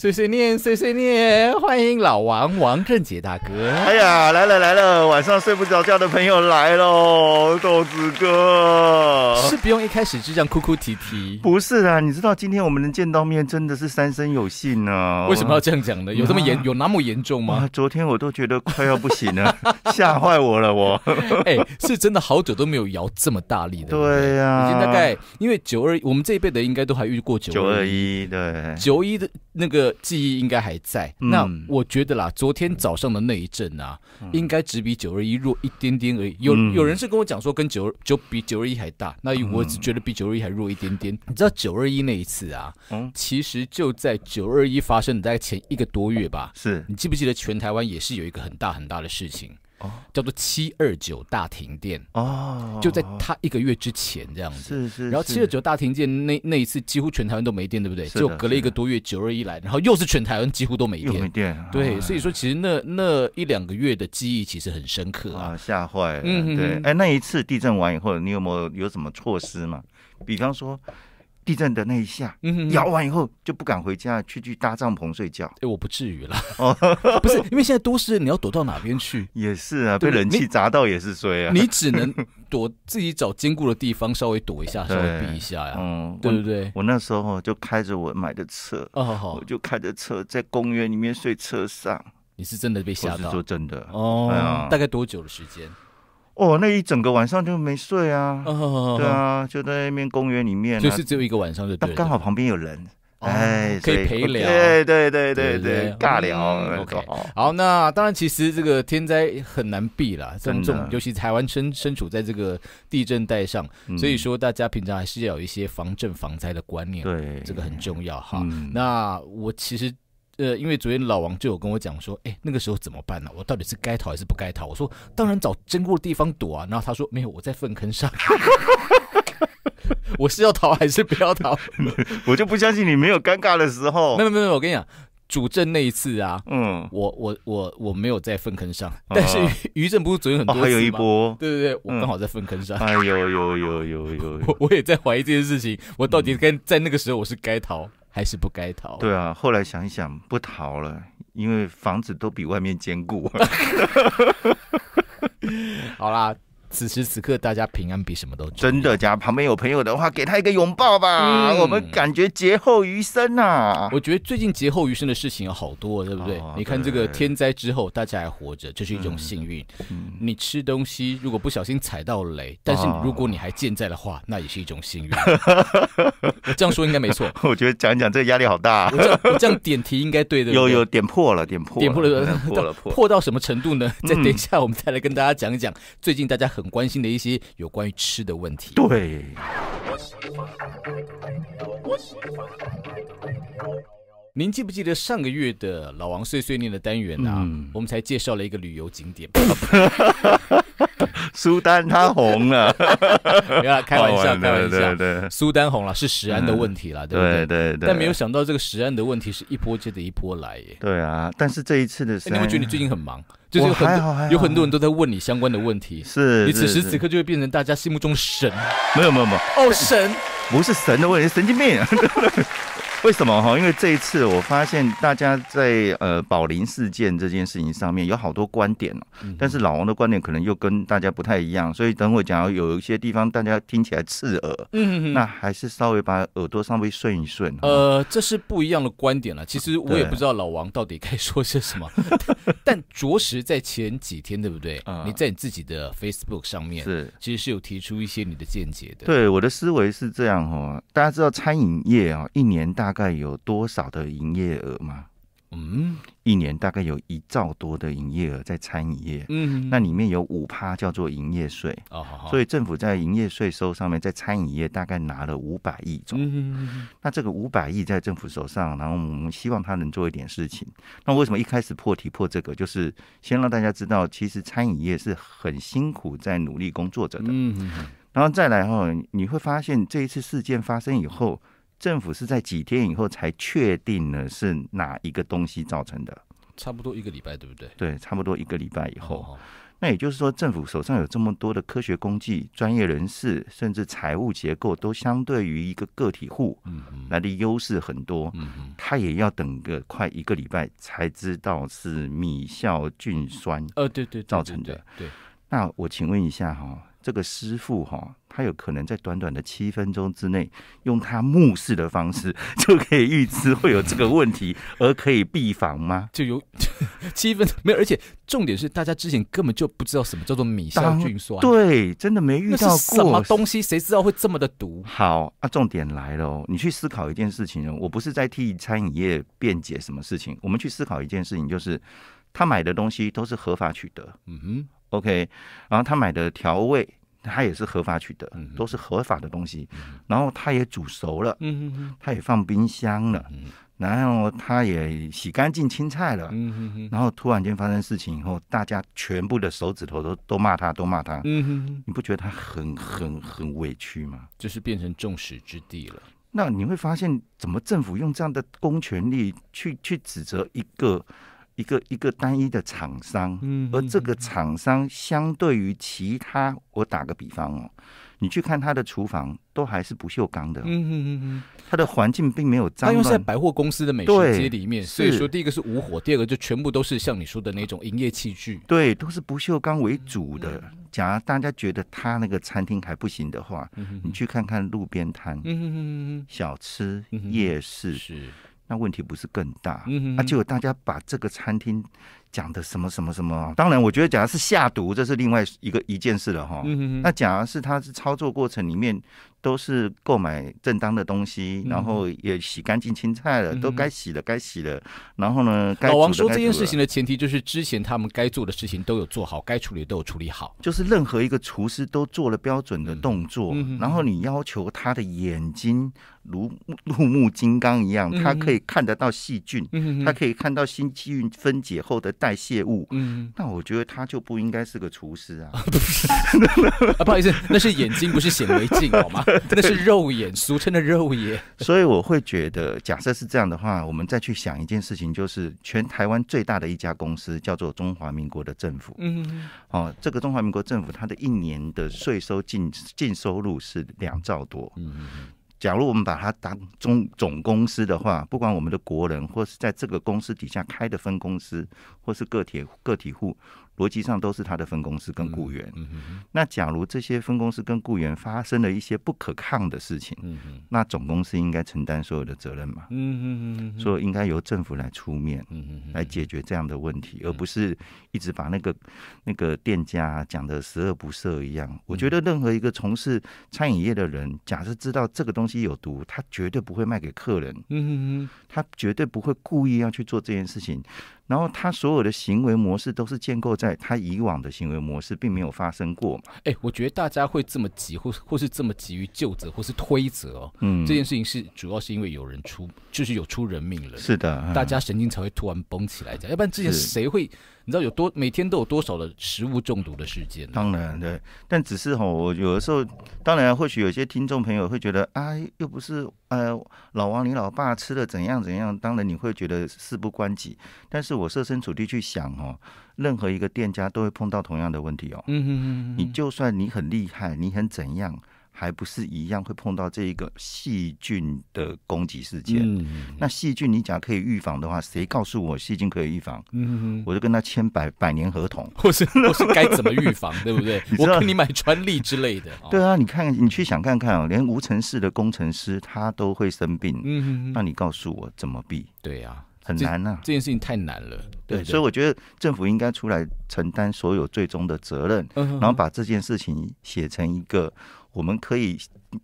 碎碎念，碎碎念，欢迎老王，王正杰大哥。哎呀，来了来了，晚上睡不着觉的朋友来喽，豆子哥。是不用一开始就这样哭哭啼啼，不是啊？你知道今天我们能见到面，真的是三生有幸呢。为什么要这样讲呢？有这么严，有那么严重吗？昨天我都觉得快要不行了，吓坏我了，我。哎，是真的，好久都没有摇这么大力的。对呀，已经大概，因为九二，我们这一辈的应该都还遇过九九二一，对，九一的那个。记忆应该还在。那我觉得啦，昨天早上的那一阵啊，应该只比九二一弱一点点而已。有有人是跟我讲说，跟九九比九二一还大。那我只觉得比九二一还弱一点点。你知道九二一那一次啊，其实就在九二一发生的大概前一个多月吧。是你记不记得，全台湾也是有一个很大很大的事情。叫做七二九大停电哦，就在他一个月之前这样子，是是。然后七二九大停电那那一次，几乎全台湾都没电，对不对？就隔了一个多月，九二一来，然后又是全台湾几乎都没电，没电。对，所以说其实那那一两个月的记忆其实很深刻啊，吓坏了。嗯对，哎，那一次地震完以后，你有没有有什么措施嘛？比方说。地震的那一下，摇完以后就不敢回家，去去搭帐篷睡觉。哎，我不至于了，不是因为现在都市，你要躲到哪边去？也是啊，被冷气砸到也是衰啊。你只能躲自己找坚固的地方，稍微躲一下，稍微避一下呀，对不对？我那时候就开着我买的车，我就开着车在公园里面睡车上。你是真的被吓到？说真的哦，大概多久的时间？哦，那一整个晚上就没睡啊！对啊，就在那边公园里面，就是只有一个晚上就刚好旁边有人，哎，可以陪聊，对对对对对，尬聊 OK，好，那当然其实这个天灾很难避啦，这种尤其台湾身身处在这个地震带上，所以说大家平常还是要有一些防震防灾的观念，对，这个很重要哈。那我其实。呃，因为昨天老王就有跟我讲说，哎，那个时候怎么办呢？我到底是该逃还是不该逃？我说当然找坚固的地方躲啊。然后他说没有，我在粪坑上。我是要逃还是不要逃？我就不相信你没有尴尬的时候。没有没有我跟你讲，主阵那一次啊，嗯，我我我我没有在粪坑上，但是于震不是昨天很多还有一波。对对对，我刚好在粪坑上。哎呦呦呦呦！我我也在怀疑这件事情，我到底该在那个时候我是该逃。还是不该逃。对啊，后来想一想，不逃了，因为房子都比外面坚固。好啦。此时此刻，大家平安比什么都重要。真的，家旁边有朋友的话，给他一个拥抱吧。我们感觉劫后余生啊！我觉得最近劫后余生的事情有好多，对不对？你看这个天灾之后，大家还活着，这是一种幸运。你吃东西如果不小心踩到雷，但是如果你还健在的话，那也是一种幸运。我这样说应该没错。我觉得讲一讲，这压力好大。我这样我这样点题应该对的。有有点破了，点破了，点破了，破了，破到什么程度呢？再等一下，我们再来跟大家讲一讲最近大家。很。很关心的一些有关于吃的问题。对，您记不记得上个月的老王碎碎念的单元呢？我们才介绍了一个旅游景点。苏丹他红了，别 开玩笑开玩笑对。苏丹红了是石安的问题了，对不对？对对但没有想到这个石安的问题是一波接着一波来，耶。对啊，但是这一次的，你会觉得你最近很忙，就是很有很多人都在问你相关的问题，是你此时此刻就会变成大家心目中神，没有没有没有，哦，神不是神的问题，神经病。为什么哈？因为这一次我发现大家在呃宝林事件这件事情上面有好多观点但是老王的观点可能又跟大家不太一样，所以等会讲，有一些地方大家听起来刺耳，嗯，那还是稍微把耳朵稍微顺一顺。呃，这是不一样的观点了。其实我也不知道老王到底该说些什么，但着实在前几天，对不对？你在你自己的 Facebook 上面是，其实是有提出一些你的见解的。对，我的思维是这样哈。大家知道餐饮业啊，一年大。大概有多少的营业额吗？嗯，一年大概有一兆多的营业额在餐饮业。嗯，那里面有五趴叫做营业税。哦，所以政府在营业税收上面，在餐饮业大概拿了五百亿种。嗯那这个五百亿在政府手上，然后我们希望他能做一点事情。那为什么一开始破题破这个，就是先让大家知道，其实餐饮业是很辛苦在努力工作着的。嗯然后再来哈，你会发现这一次事件发生以后。政府是在几天以后才确定了是哪一个东西造成的，差不多一个礼拜，对不对？对，差不多一个礼拜以后。那也就是说，政府手上有这么多的科学工具、专业人士，甚至财务结构，都相对于一个个体户来的优势很多。嗯他也要等个快一个礼拜才知道是米酵菌酸。呃，对对，造成的。对。那我请问一下哈。这个师傅哈，他有可能在短短的七分钟之内，用他目视的方式 就可以预知会有这个问题，而可以避防吗？就有 七分没有，而且重点是，大家之前根本就不知道什么叫做米香菌酸，对，真的没遇到过。什么东西谁知道会这么的毒？好，那重点来了哦，你去思考一件事情哦，我不是在替餐饮业辩解什么事情，我们去思考一件事情，就是他买的东西都是合法取得。嗯哼。OK，然后他买的调味，他也是合法取得，都是合法的东西。然后他也煮熟了，嗯嗯嗯，他也放冰箱了，嗯，然后他也洗干净青菜了，嗯哼哼。然后突然间发生事情以后，大家全部的手指头都都骂他，都骂他，嗯哼哼。你不觉得他很很很委屈吗？就是变成众矢之的了。那你会发现，怎么政府用这样的公权力去去指责一个？一个一个单一的厂商，而这个厂商相对于其他，我打个比方哦，你去看他的厨房都还是不锈钢的，嗯嗯嗯嗯，它的环境并没有脏。那因为在百货公司的美食街里面，所以说第一个是无火，第二个就全部都是像你说的那种营业器具，对，都是不锈钢为主的。假如大家觉得他那个餐厅还不行的话，你去看看路边摊、小吃、夜市是。那问题不是更大？那就大家把这个餐厅讲的什么什么什么？当然，我觉得讲的是下毒，这是另外一个一件事了哈。那讲的是他是操作过程里面。都是购买正当的东西，然后也洗干净青菜了，都该洗的该洗了。然后呢？老王说这件事情的前提就是之前他们该做的事情都有做好，该处理都有处理好。就是任何一个厨师都做了标准的动作，然后你要求他的眼睛如入目金刚一样，他可以看得到细菌，他可以看到细菌分解后的代谢物。嗯，那我觉得他就不应该是个厨师啊！啊，不好意思，那是眼睛，不是显微镜，好吗？真 的是肉眼，俗称的肉眼。所以我会觉得，假设是这样的话，我们再去想一件事情，就是全台湾最大的一家公司叫做中华民国的政府。嗯哦，这个中华民国政府，它的一年的税收净净收入是两兆多。嗯嗯。假如我们把它当中总公司的话，不管我们的国人或是在这个公司底下开的分公司或是个体个体户。逻辑上都是他的分公司跟雇员。那假如这些分公司跟雇员发生了一些不可抗的事情，那总公司应该承担所有的责任嘛？所以应该由政府来出面来解决这样的问题，而不是一直把那个那个店家讲的十恶不赦一样。我觉得任何一个从事餐饮业的人，假设知道这个东西有毒，他绝对不会卖给客人。嗯，他绝对不会故意要去做这件事情。然后他所有的行为模式都是建构在他以往的行为模式，并没有发生过嘛？哎，我觉得大家会这么急，或或是这么急于救责，或是推责哦。嗯，这件事情是主要是因为有人出，就是有出人命了。是的，大家神经才会突然绷起来样，要不然之前谁会？你知道有多每天都有多少的食物中毒的事件？当然对，但只是哈，我有的时候，当然或许有些听众朋友会觉得啊，又不是呃，老王你老爸吃了怎样怎样，当然你会觉得事不关己。但是我设身处地去想哦，任何一个店家都会碰到同样的问题哦。嗯哼哼哼，你就算你很厉害，你很怎样？还不是一样会碰到这一个细菌的攻击事件。嗯，那细菌你如可以预防的话，谁告诉我细菌可以预防？嗯，我就跟他签百百年合同，或是或是该怎么预防，对不对？我让你买专利之类的。对啊，你看你去想看看哦，连无城市的工程师他都会生病。嗯，那你告诉我怎么避？对啊，很难呐，这件事情太难了。对，所以我觉得政府应该出来承担所有最终的责任，然后把这件事情写成一个。我们可以。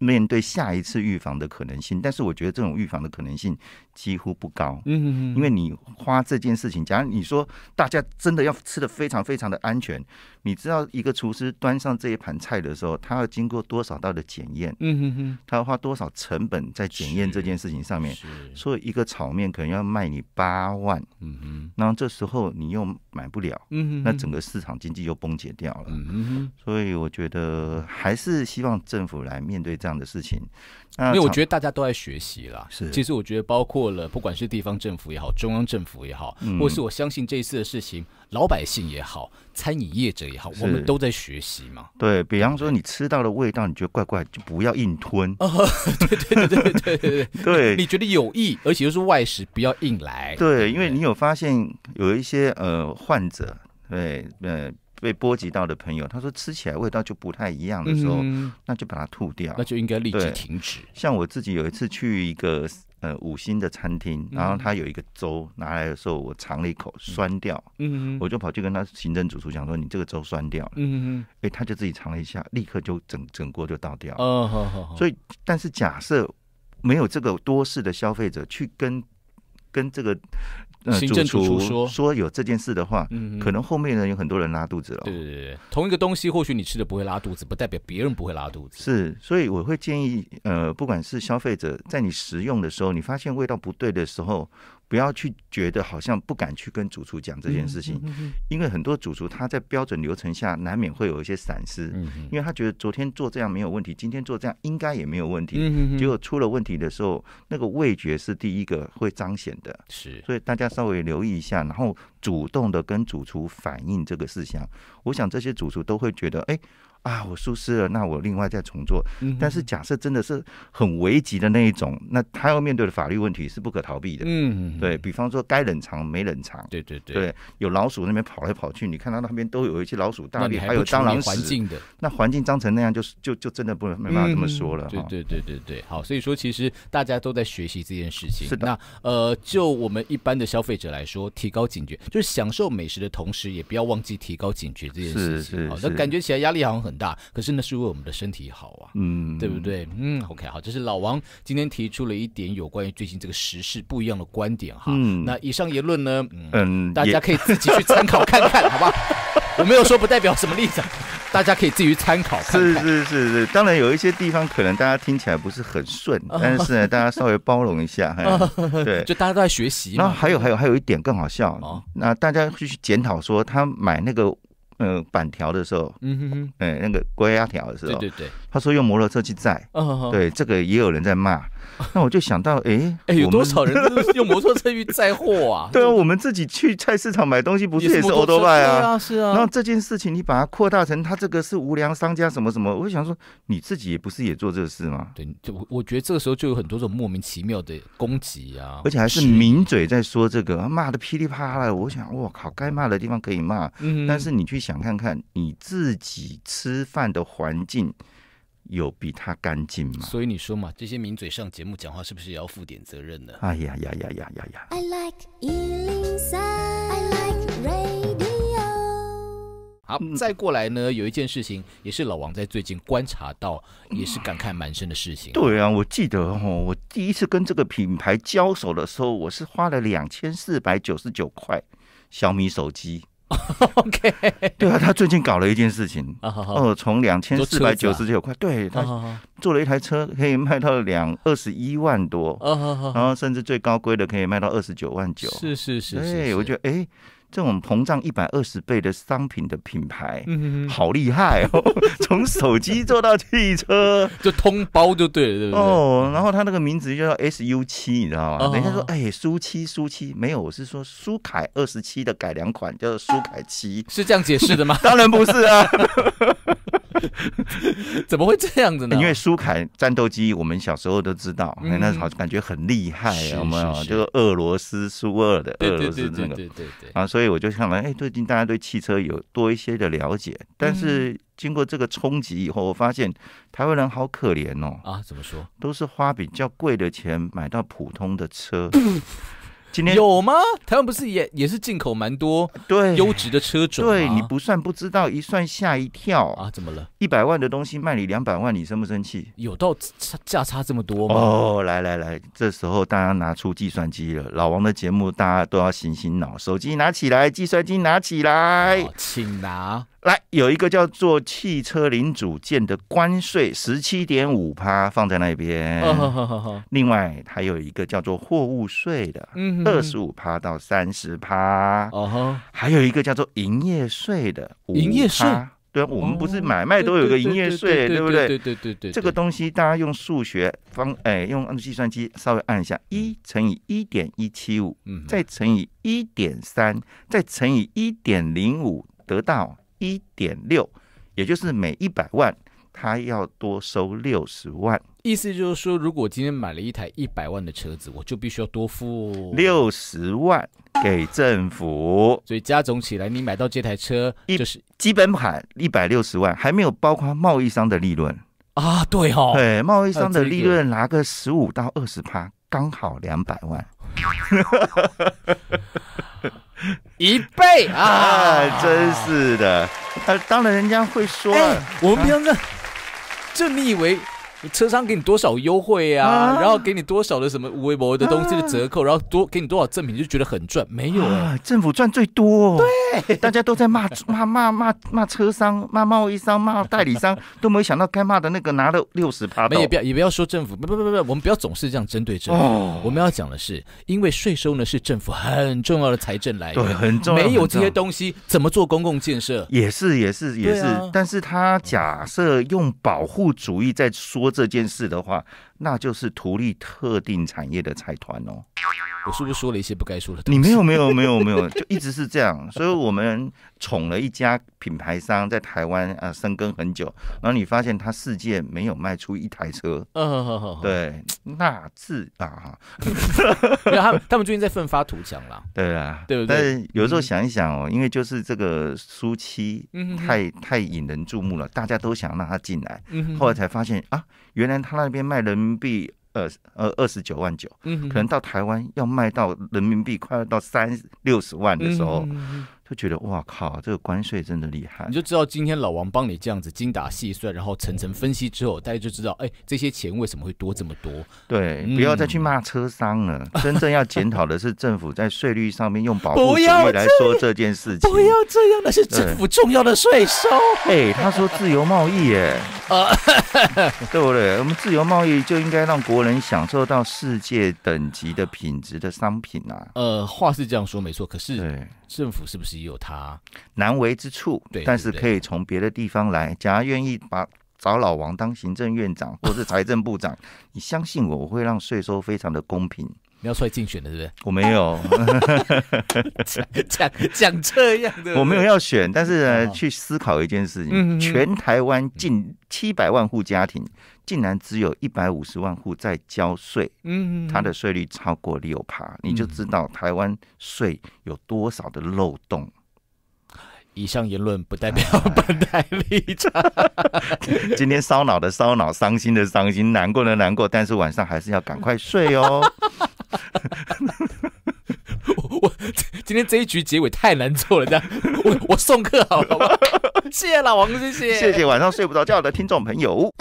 面对下一次预防的可能性，但是我觉得这种预防的可能性几乎不高。嗯，因为你花这件事情，假如你说大家真的要吃的非常非常的安全，你知道一个厨师端上这一盘菜的时候，他要经过多少道的检验？嗯哼哼，他花多少成本在检验这件事情上面？所以一个炒面可能要卖你八万。嗯哼，然后这时候你又买不了，那整个市场经济就崩解掉了。嗯哼，所以我觉得还是希望政府来面对。对这样的事情，因为我觉得大家都在学习啦。是，其实我觉得包括了，不管是地方政府也好，中央政府也好，或是我相信这一次的事情，老百姓也好，餐饮业者也好，我们都在学习嘛。对比方说，你吃到的味道你觉得怪怪，就不要硬吞。对对对对对对对。你觉得有益，而且又是外食，不要硬来。对，因为你有发现有一些呃患者，对呃。被波及到的朋友，他说吃起来味道就不太一样的时候，那就把它吐掉，那就应该立即停止。像我自己有一次去一个呃五星的餐厅，然后他有一个粥拿来的时候，我尝了一口酸掉，嗯，我就跑去跟他行政主厨讲说：“你这个粥酸掉了。”嗯，哎，他就自己尝了一下，立刻就整整锅就倒掉。所以，但是假设没有这个多事的消费者去跟跟这个。行政厨说说有这件事的话，可能后面呢有很多人拉肚子了。对对对，同一个东西，或许你吃的不会拉肚子，不代表别人不会拉肚子。是，所以我会建议，呃，不管是消费者，在你食用的时候，你发现味道不对的时候。不要去觉得好像不敢去跟主厨讲这件事情，因为很多主厨他在标准流程下难免会有一些闪失，因为他觉得昨天做这样没有问题，今天做这样应该也没有问题，结果出了问题的时候，那个味觉是第一个会彰显的，是，所以大家稍微留意一下，然后主动的跟主厨反映这个事项，我想这些主厨都会觉得，哎。啊，我疏失了，那我另外再重做。但是假设真的是很危急的那一种，那他要面对的法律问题是不可逃避的。嗯，对。比方说该冷藏没冷藏，对对对，有老鼠那边跑来跑去，你看到那边都有一些老鼠大便，还有蟑螂的，那环境脏成那样，就就就真的不能没办法这么说了。对对对对对，好，所以说其实大家都在学习这件事情。是的。那呃，就我们一般的消费者来说，提高警觉，就是享受美食的同时，也不要忘记提高警觉这件事情。是是是。那感觉起来压力好像很。很大，可是那是为我们的身体好啊，嗯，对不对？嗯，OK，好，这是老王今天提出了一点有关于最近这个时事不一样的观点哈。嗯，那以上言论呢，嗯，大家可以自己去参考看看，好吧？我没有说不代表什么立场，大家可以自己参考。是是是是，当然有一些地方可能大家听起来不是很顺，但是呢，大家稍微包容一下，对，就大家都在学习嘛。还有还有还有一点更好笑，那大家去检讨说他买那个。嗯，板条的时候，嗯哼，哎，那个高压条的时候，对对对，他说用摩托车去载，对，这个也有人在骂。那我就想到，哎，有多少人用摩托车去载货啊？对啊，我们自己去菜市场买东西，不是也是 o 多拜啊？是啊。那这件事情，你把它扩大成他这个是无良商家什么什么，我想说，你自己也不是也做这事吗？对，就我觉得这个时候就有很多种莫名其妙的攻击啊，而且还是抿嘴在说这个，骂的噼里啪啦。我想，我靠，该骂的地方可以骂，但是你去想看看你自己吃饭的环境。有比它干净吗？所以你说嘛，这些名嘴上节目讲话，是不是也要负点责任呢？哎呀呀呀呀呀呀！i like，I like radio。好，再过来呢，有一件事情，也是老王在最近观察到，也是感慨蛮深的事情。对啊，我记得哦，我第一次跟这个品牌交手的时候，我是花了两千四百九十九块小米手机。OK，对啊，他最近搞了一件事情，哦，从两千四百九十九块，对他做了一台车，可以卖到两二十一万多，然后甚至最高规的可以卖到二十九万九，是是是，哎，我觉得哎。这种膨胀一百二十倍的商品的品牌，好厉害哦！从手机做到汽车，就通包就对了，对不对？哦，然后他那个名字叫 SU 七，你知道吗？人家说，哎，苏七苏七没有，我是说苏凯二十七的改良款叫做苏凯七，是这样解释的吗？当然不是啊。怎么会这样子呢？因为苏凯战斗机，我们小时候都知道，那好像感觉很厉害。我们这个俄罗斯苏二的俄罗斯那个，对对对。啊，所以我就想来，哎，最近大家对汽车有多一些的了解。但是经过这个冲击以后，我发现台湾人好可怜哦。啊，怎么说？都是花比较贵的钱买到普通的车。今天有吗？台湾不是也也是进口蛮多，对优质的车主，对你不算不知道，一算吓一跳啊！怎么了？一百万的东西卖你两百万，你生不生气？有到价差这么多吗？哦，来来来，这时候大家拿出计算机了。老王的节目，大家都要醒醒脑，手机拿起来，计算机拿起来，请拿。来，有一个叫做汽车零组件的关税，十七点五趴放在那边。嗯另外还有一个叫做货物税的，二十五趴到三十趴。哦还有一个叫做营业税的，营业税对我们不是买卖都有个营业税，对不对？对对对对。这个东西大家用数学方，哎，用计算机稍微按一下，一乘以一点一七五，再乘以一点三，再乘以一点零五，得到。一点六，也就是每一百万，他要多收六十万。意思就是说，如果今天买了一台一百万的车子，我就必须要多付六十万给政府。所以加总起来，你买到这台车，就是基本款一百六十万，还没有包括贸易商的利润啊。对哦，对，贸易商的利润拿个十五到二十趴，刚好两百万。一倍啊！真是的，他、当然人家会说，我们平常这，这你以为？你车商给你多少优惠呀？然后给你多少的什么微博的东西的折扣？然后多给你多少赠品，就觉得很赚？没有啊，政府赚最多。对，大家都在骂 骂骂骂骂车商、骂贸易商、骂代理商，都没有想到该骂的那个拿了六十趴。没也不要，也不要说政府，不不不不，我们不要总是这样针对政府。我们要讲的是，因为税收呢是政府很重要的财政来源，对，很重要。没有这些东西，怎么做公共建设？也是也是也是。但是他假设用保护主义在说。这件事的话。那就是图利特定产业的财团哦，我是不是说了一些不该说的你没有没有没有没有，就一直是这样。所以，我们宠了一家品牌商在台湾啊，生根很久。然后你发现他世界没有卖出一台车，嗯嗯嗯，对，那自啊哈，他们他们最近在奋发图强了，对啊，对不对？但是有时候想一想哦，因为就是这个苏七太太引人注目了，大家都想让他进来。后来才发现啊，原来他那边卖人。人民币二呃二十九万九，可能到台湾要卖到人民币快要到三六十万的时候，就觉得哇靠，这个关税真的厉害。你就知道今天老王帮你这样子精打细算，然后层层分析之后，大家就知道哎，这些钱为什么会多这么多？对，不要再去骂车商了，真正要检讨的是政府在税率上面用保护主 义来说这件事情。不要这样的是政府重要的税收。哎，他说自由贸易，哎。对不对？我们自由贸易就应该让国人享受到世界等级的品质的商品啊。呃，话是这样说没错，可是政府是不是也有他难为之处？对，但是可以从别的地方来。假如愿意把找老王当行政院长或是财政部长，你相信我，我会让税收非常的公平。你要出来竞选的是不是？我没有 讲讲这样的。我没有要选，但是呢，去思考一件事情：全台湾近七百万户家庭，竟然只有一百五十万户在交税。嗯，他的税率超过六趴，你就知道台湾税有多少的漏洞。以上言论不代表 本台立场。今天烧脑的烧脑，伤心的伤心，难过的难过，但是晚上还是要赶快睡哦。哈哈哈我今天这一局结尾太难做了，这样我我送客好了，谢谢老王，谢谢谢谢晚上睡不着觉的听众朋友。